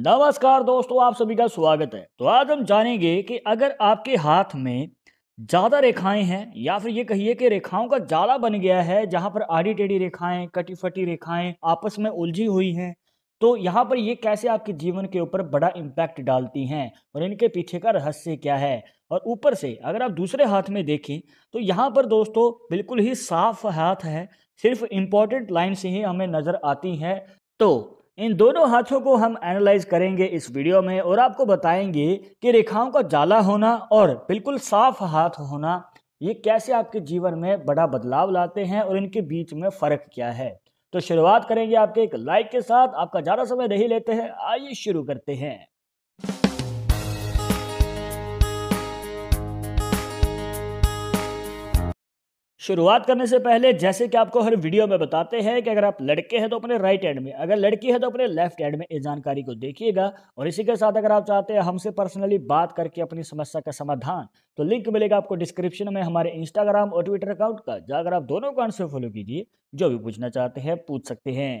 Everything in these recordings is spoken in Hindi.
नमस्कार दोस्तों आप सभी का स्वागत है तो आज हम जानेंगे कि अगर आपके हाथ में ज़्यादा रेखाएं हैं या फिर ये कहिए कि रेखाओं का जाला बन गया है जहाँ पर आड़ी टेढ़ी रेखाएं कटी फटी रेखाएं आपस में उलझी हुई हैं तो यहाँ पर ये कैसे आपके जीवन के ऊपर बड़ा इम्पैक्ट डालती हैं और इनके पीछे का रहस्य क्या है और ऊपर से अगर आप दूसरे हाथ में देखें तो यहाँ पर दोस्तों बिल्कुल ही साफ हाथ है सिर्फ इम्पॉर्टेंट लाइन से ही हमें नज़र आती हैं तो इन दोनों हाथों को हम एनालाइज करेंगे इस वीडियो में और आपको बताएंगे कि रेखाओं का जाला होना और बिल्कुल साफ हाथ होना ये कैसे आपके जीवन में बड़ा बदलाव लाते हैं और इनके बीच में फ़र्क क्या है तो शुरुआत करेंगे आपके एक लाइक के साथ आपका ज़्यादा समय नहीं लेते हैं आइए शुरू करते हैं शुरुआत करने से पहले जैसे कि आपको हर वीडियो में बताते हैं कि अगर आप लड़के हैं तो अपने राइट हैंड में अगर लड़की है तो अपने लेफ्ट हैंड में इस जानकारी को देखिएगा और इसी के साथ अगर आप चाहते हैं हमसे पर्सनली बात करके अपनी समस्या का समाधान तो लिंक मिलेगा आपको डिस्क्रिप्शन में हमारे इंस्टाग्राम और ट्विटर अकाउंट का अगर आप दोनों अकाउंट से फॉलो कीजिए जो भी पूछना चाहते हैं पूछ सकते हैं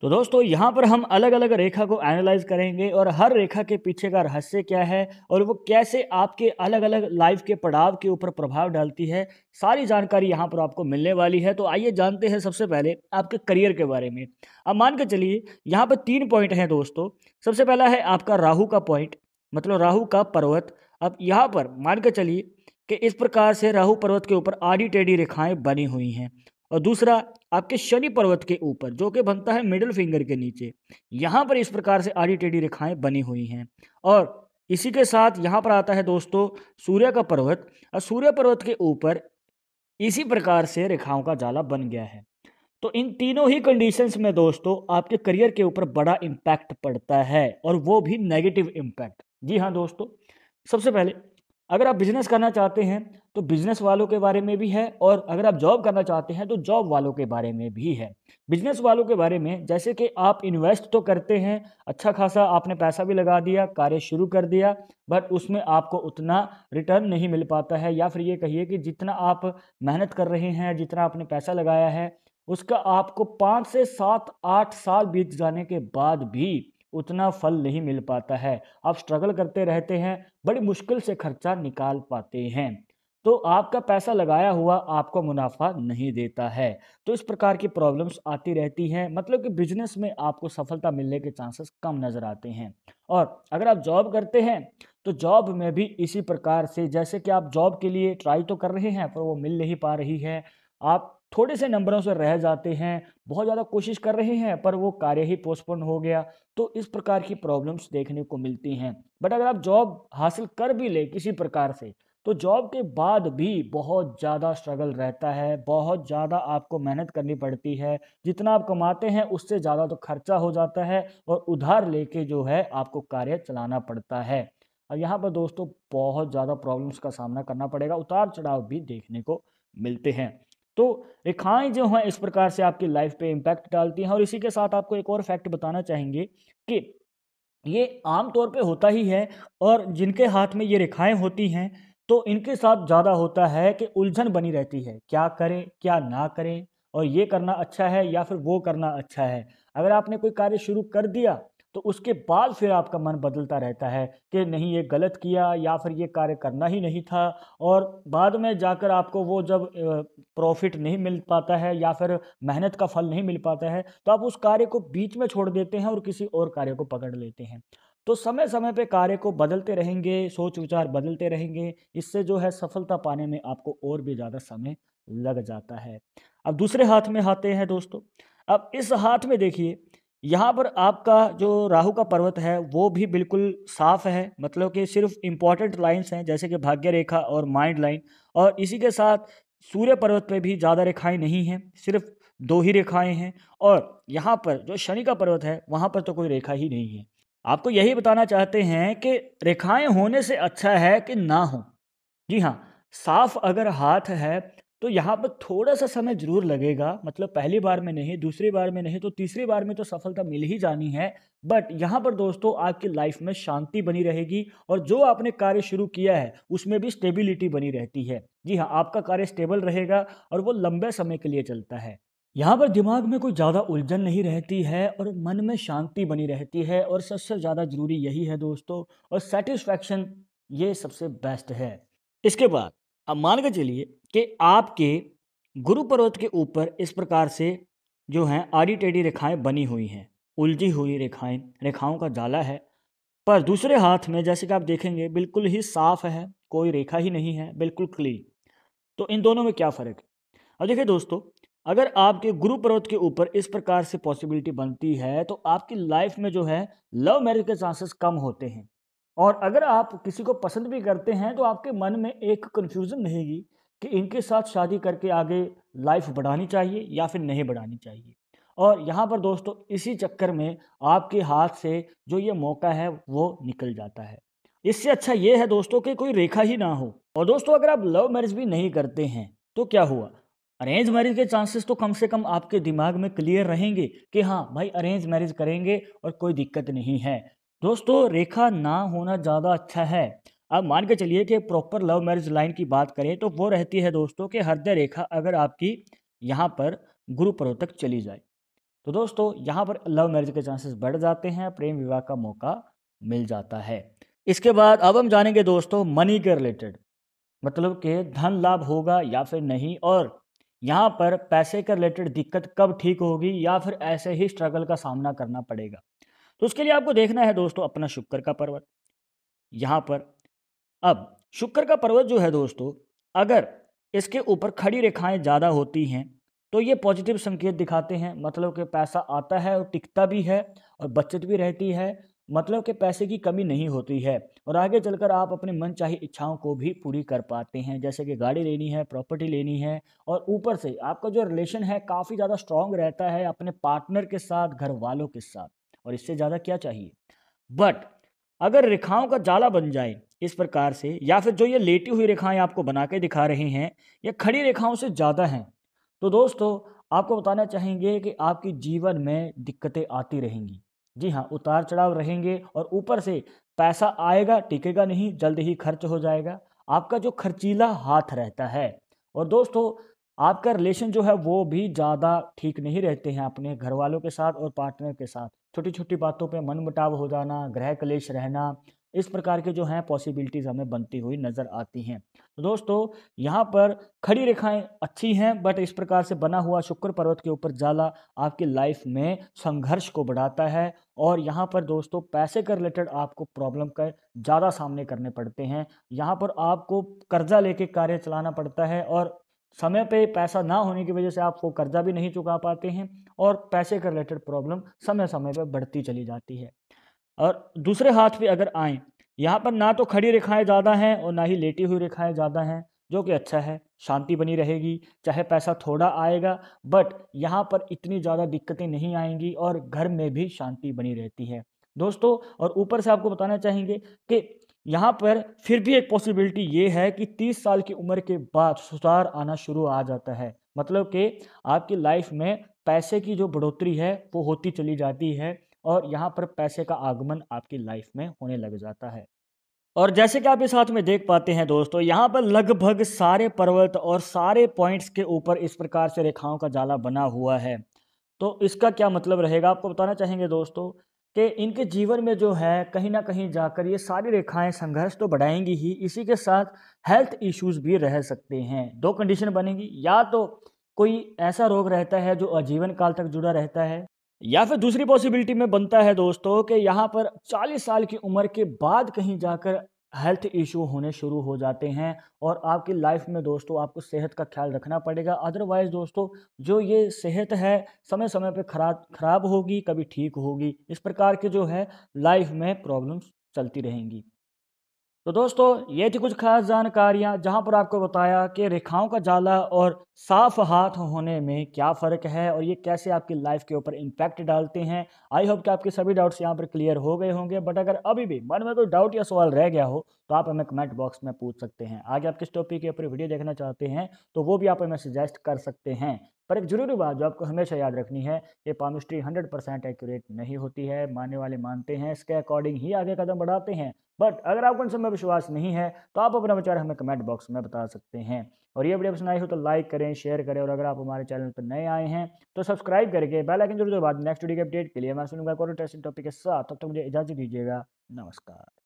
तो दोस्तों यहाँ पर हम अलग अलग रेखा को एनालाइज करेंगे और हर रेखा के पीछे का रहस्य क्या है और वो कैसे आपके अलग अलग लाइफ के पड़ाव के ऊपर प्रभाव डालती है सारी जानकारी यहाँ पर आपको मिलने वाली है तो आइए जानते हैं सबसे पहले आपके करियर के बारे में अब मान के चलिए यहाँ पर तीन पॉइंट हैं दोस्तों सबसे पहला है आपका राहू का पॉइंट मतलब राहू का पर्वत अब यहाँ पर मान के चलिए कि इस प्रकार से राहु पर्वत के ऊपर आड़ी टेढ़ी रेखाएं बनी हुई हैं और दूसरा आपके शनि पर्वत के ऊपर जो कि बनता है मिडिल फिंगर के नीचे यहाँ पर इस प्रकार से आड़ी टेढ़ी रेखाएं बनी हुई हैं और इसी के साथ यहाँ पर आता है दोस्तों सूर्य का पर्वत और सूर्य पर्वत के ऊपर इसी प्रकार से रेखाओं का जाला बन गया है तो इन तीनों ही कंडीशंस में दोस्तों आपके करियर के ऊपर बड़ा इम्पैक्ट पड़ता है और वो भी नेगेटिव इम्पैक्ट जी हाँ दोस्तों सबसे पहले अगर आप बिजनेस करना चाहते हैं तो बिजनेस वालों के बारे में भी है और अगर आप जॉब करना चाहते हैं तो जॉब वालों के बारे में भी है बिजनेस वालों के बारे में जैसे कि आप इन्वेस्ट तो करते हैं अच्छा खासा आपने पैसा भी लगा दिया कार्य शुरू कर दिया बट उसमें आपको उतना रिटर्न नहीं मिल पाता है या फिर ये कहिए कि जितना आप मेहनत कर रहे हैं जितना आपने पैसा लगाया है उसका आपको पाँच से सात आठ साल बीत जाने के बाद भी उतना फल नहीं मिल पाता है आप स्ट्रगल करते रहते हैं बड़ी मुश्किल से खर्चा निकाल पाते हैं तो आपका पैसा लगाया हुआ आपको मुनाफा नहीं देता है तो इस प्रकार की प्रॉब्लम्स आती रहती हैं मतलब कि बिजनेस में आपको सफलता मिलने के चांसेस कम नज़र आते हैं और अगर आप जॉब करते हैं तो जॉब में भी इसी प्रकार से जैसे कि आप जॉब के लिए ट्राई तो कर रहे हैं पर वो मिल नहीं पा रही है आप थोड़े से नंबरों से रह जाते हैं बहुत ज़्यादा कोशिश कर रहे हैं पर वो कार्य ही पोस्टपोन हो गया तो इस प्रकार की प्रॉब्लम्स देखने को मिलती हैं बट अगर आप जॉब हासिल कर भी ले किसी प्रकार से तो जॉब के बाद भी बहुत ज़्यादा स्ट्रगल रहता है बहुत ज़्यादा आपको मेहनत करनी पड़ती है जितना आप कमाते हैं उससे ज़्यादा तो खर्चा हो जाता है और उधार लेके जो है आपको कार्य चलाना पड़ता है और यहाँ पर दोस्तों बहुत ज़्यादा प्रॉब्लम्स का सामना करना पड़ेगा उतार चढ़ाव भी देखने को मिलते हैं तो रेखाएं जो हैं इस प्रकार से आपकी लाइफ पे इम्पैक्ट डालती हैं और इसी के साथ आपको एक और फैक्ट बताना चाहेंगे कि ये आमतौर पे होता ही है और जिनके हाथ में ये रेखाएं होती हैं तो इनके साथ ज़्यादा होता है कि उलझन बनी रहती है क्या करें क्या ना करें और ये करना अच्छा है या फिर वो करना अच्छा है अगर आपने कोई कार्य शुरू कर दिया तो उसके बाद फिर आपका मन बदलता रहता है कि नहीं ये गलत किया या फिर ये कार्य करना ही नहीं था और बाद में जाकर आपको वो जब प्रॉफिट नहीं मिल पाता है या फिर मेहनत का फल नहीं मिल पाता है तो आप उस कार्य को बीच में छोड़ देते हैं और किसी और कार्य को पकड़ लेते हैं तो समय समय पे कार्य को बदलते रहेंगे सोच विचार बदलते रहेंगे इससे जो है सफलता पाने में आपको और भी ज़्यादा समय लग जाता है अब दूसरे हाथ में आते हैं दोस्तों अब इस हाथ में देखिए यहाँ पर आपका जो राहु का पर्वत है वो भी बिल्कुल साफ है मतलब कि सिर्फ इम्पॉर्टेंट लाइंस हैं जैसे कि भाग्य रेखा और माइंड लाइन और इसी के साथ सूर्य पर्वत पे भी ज़्यादा रेखाएं नहीं हैं सिर्फ दो ही रेखाएं हैं और यहाँ पर जो शनि का पर्वत है वहाँ पर तो कोई रेखा ही नहीं है आपको यही बताना चाहते हैं कि रेखाएँ होने से अच्छा है कि ना हो जी हाँ साफ अगर हाथ है तो यहाँ पर थोड़ा सा समय जरूर लगेगा मतलब पहली बार में नहीं दूसरी बार में नहीं तो तीसरी बार में तो सफलता मिल ही जानी है बट यहाँ पर दोस्तों आपकी लाइफ में शांति बनी रहेगी और जो आपने कार्य शुरू किया है उसमें भी स्टेबिलिटी बनी रहती है जी हाँ आपका कार्य स्टेबल रहेगा और वो लंबे समय के लिए चलता है यहाँ पर दिमाग में कोई ज़्यादा उलझन नहीं रहती है और मन में शांति बनी रहती है और सबसे ज़्यादा ज़रूरी यही है दोस्तों और सेटिस्फैक्शन ये सबसे बेस्ट है इसके बाद अब मान के चलिए कि आपके गुरु पर्वत के ऊपर इस प्रकार से जो हैं आड़ी टेढ़ी रेखाएं बनी हुई हैं उलझी हुई रेखाएं रेखाओं का जाला है पर दूसरे हाथ में जैसे कि आप देखेंगे बिल्कुल ही साफ है कोई रेखा ही नहीं है बिल्कुल क्लीन तो इन दोनों में क्या फ़र्क है अब देखिए दोस्तों अगर आपके गुरु पर्वत के ऊपर इस प्रकार से पॉसिबिलिटी बनती है तो आपकी लाइफ में जो है लव मैरिज के चांसेस कम होते हैं और अगर आप किसी को पसंद भी करते हैं तो आपके मन में एक कन्फ्यूज़न रहेगी कि इनके साथ शादी करके आगे लाइफ बढ़ानी चाहिए या फिर नहीं बढ़ानी चाहिए और यहाँ पर दोस्तों इसी चक्कर में आपके हाथ से जो ये मौका है वो निकल जाता है इससे अच्छा ये है दोस्तों कि कोई रेखा ही ना हो और दोस्तों अगर आप लव मैरिज भी नहीं करते हैं तो क्या हुआ अरेंज मैरिज के चांसेस तो कम से कम आपके दिमाग में क्लियर रहेंगे कि हाँ भाई अरेंज मैरिज करेंगे और कोई दिक्कत नहीं है दोस्तों रेखा ना होना ज़्यादा अच्छा है अब मान के चलिए कि प्रॉपर लव मैरिज लाइन की बात करें तो वो रहती है दोस्तों कि हृदय रेखा अगर आपकी यहाँ पर गुरु पर्व तक चली जाए तो दोस्तों यहाँ पर लव मैरिज के चांसेस बढ़ जाते हैं प्रेम विवाह का मौका मिल जाता है इसके बाद अब हम जानेंगे दोस्तों मनी के रिलेटेड मतलब कि धन लाभ होगा या फिर नहीं और यहाँ पर पैसे के रिलेटेड दिक्कत कब ठीक होगी या फिर ऐसे ही स्ट्रगल का सामना करना पड़ेगा तो उसके लिए आपको देखना है दोस्तों अपना शुक्र का पर्वत यहाँ पर अब शुक्र का पर्वत जो है दोस्तों अगर इसके ऊपर खड़ी रेखाएं ज़्यादा होती हैं तो ये पॉजिटिव संकेत दिखाते हैं मतलब कि पैसा आता है और टिकता भी है और बचत भी रहती है मतलब कि पैसे की कमी नहीं होती है और आगे चलकर आप अपने मन चाही इच्छाओं को भी पूरी कर पाते हैं जैसे कि गाड़ी लेनी है प्रॉपर्टी लेनी है और ऊपर से आपका जो रिलेशन है काफ़ी ज़्यादा स्ट्रांग रहता है अपने पार्टनर के साथ घर वालों के साथ और इससे ज़्यादा क्या चाहिए बट अगर रेखाओं का जाला बन जाए इस प्रकार से या फिर जो ये लेटी हुई रेखाएं आपको बना के दिखा रहे हैं या खड़ी रेखाओं से ज़्यादा हैं तो दोस्तों आपको बताना चाहेंगे कि आपकी जीवन में दिक्कतें आती रहेंगी जी हाँ उतार चढ़ाव रहेंगे और ऊपर से पैसा आएगा टिकेगा नहीं जल्द ही खर्च हो जाएगा आपका जो खर्चीला हाथ रहता है और दोस्तों आपका रिलेशन जो है वो भी ज़्यादा ठीक नहीं रहते हैं अपने घर वालों के साथ और पार्टनर के साथ छोटी छोटी बातों पे मन मुटाव हो जाना ग्रह कलेश रहना इस प्रकार के जो हैं पॉसिबिलिटीज़ हमें बनती हुई नज़र आती हैं तो दोस्तों यहाँ पर खड़ी रेखाएं अच्छी हैं बट इस प्रकार से बना हुआ शुक्र पर्वत के ऊपर जाला आपकी लाइफ में संघर्ष को बढ़ाता है और यहाँ पर दोस्तों पैसे के रिलेटेड आपको प्रॉब्लम का ज़्यादा सामने करने पड़ते हैं यहाँ पर आपको कर्जा लेके कार्य चलाना पड़ता है और समय पे पैसा ना होने की वजह से आप वो कर्जा भी नहीं चुका पाते हैं और पैसे के रिलेटेड प्रॉब्लम समय समय पर बढ़ती चली जाती है और दूसरे हाथ पे अगर आए यहाँ पर ना तो खड़ी रेखाएं ज़्यादा हैं और ना ही लेटी हुई रेखाएं ज़्यादा हैं जो कि अच्छा है शांति बनी रहेगी चाहे पैसा थोड़ा आएगा बट यहाँ पर इतनी ज़्यादा दिक्कतें नहीं आएंगी और घर में भी शांति बनी रहती है दोस्तों और ऊपर से आपको बताना चाहेंगे कि यहाँ पर फिर भी एक पॉसिबिलिटी ये है कि 30 साल की उम्र के बाद सुधार आना शुरू आ जाता है मतलब कि आपकी लाइफ में पैसे की जो बढ़ोतरी है वो होती चली जाती है और यहाँ पर पैसे का आगमन आपकी लाइफ में होने लग जाता है और जैसे कि आप इस हाथ में देख पाते हैं दोस्तों यहाँ पर लगभग सारे पर्वत और सारे पॉइंट्स के ऊपर इस प्रकार से रेखाओं का जाला बना हुआ है तो इसका क्या मतलब रहेगा आपको बताना चाहेंगे दोस्तों कि इनके जीवन में जो है कहीं ना कहीं जाकर ये सारी रेखाएं संघर्ष तो बढ़ाएंगी ही इसी के साथ हेल्थ इश्यूज भी रह सकते हैं दो कंडीशन बनेगी या तो कोई ऐसा रोग रहता है जो आजीवन काल तक जुड़ा रहता है या फिर दूसरी पॉसिबिलिटी में बनता है दोस्तों कि यहाँ पर 40 साल की उम्र के बाद कहीं जाकर हेल्थ इशू होने शुरू हो जाते हैं और आपकी लाइफ में दोस्तों आपको सेहत का ख्याल रखना पड़ेगा अदरवाइज़ दोस्तों जो ये सेहत है समय समय पे खराब खराब होगी कभी ठीक होगी इस प्रकार के जो है लाइफ में प्रॉब्लम्स चलती रहेंगी तो दोस्तों ये थी कुछ खास जानकारियाँ जहाँ पर आपको बताया कि रेखाओं का जाला और साफ हाथ होने में क्या फ़र्क है और ये कैसे आपकी लाइफ के ऊपर इम्पैक्ट डालते हैं आई होप कि आपके सभी डाउट्स यहाँ पर क्लियर हो गए होंगे बट अगर अभी भी मन में कोई डाउट या सवाल रह गया हो तो आप हमें कमेंट बॉक्स में पूछ सकते हैं आगे आप किस टॉपिक के ऊपर वीडियो देखना चाहते हैं तो वो भी आप हमें सजेस्ट कर सकते हैं पर एक जरूरी बात जो आपको हमेशा याद रखनी है ये पामिस्ट्री हंड्रेड परसेंट एक्यूरेट नहीं होती है मानने वाले मानते हैं इसके अकॉर्डिंग ही आगे कदम बढ़ाते हैं बट अगर आपको इन में विश्वास नहीं है तो आप अपना विचार हमें कमेंट बॉक्स में बता सकते हैं और ये वीडियो पसंद आई हो तो लाइक करें शेयर करें और अगर आप हमारे चैनल पर नए आए हैं तो सब्सक्राइब करके बेल आइकन जरूर दबा दें नेक्स्ट वीडियो के अपडेट के लिए मैं सुनूंगा इंटरेस्टिंग टॉपिक के साथ तब तक मुझे इजाजत दीजिएगा नमस्कार